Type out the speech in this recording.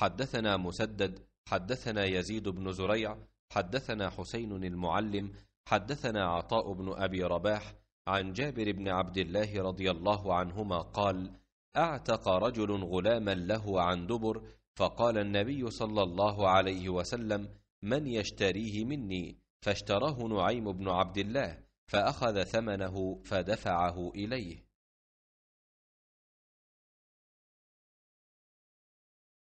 حدثنا مسدد حدثنا يزيد بن زريع حدثنا حسين المعلم حدثنا عطاء بن ابي رباح عن جابر بن عبد الله رضي الله عنهما قال اعتق رجل غلاما له عن دبر فقال النبي صلى الله عليه وسلم من يشتريه مني فاشتراه نعيم بن عبد الله فاخذ ثمنه فدفعه اليه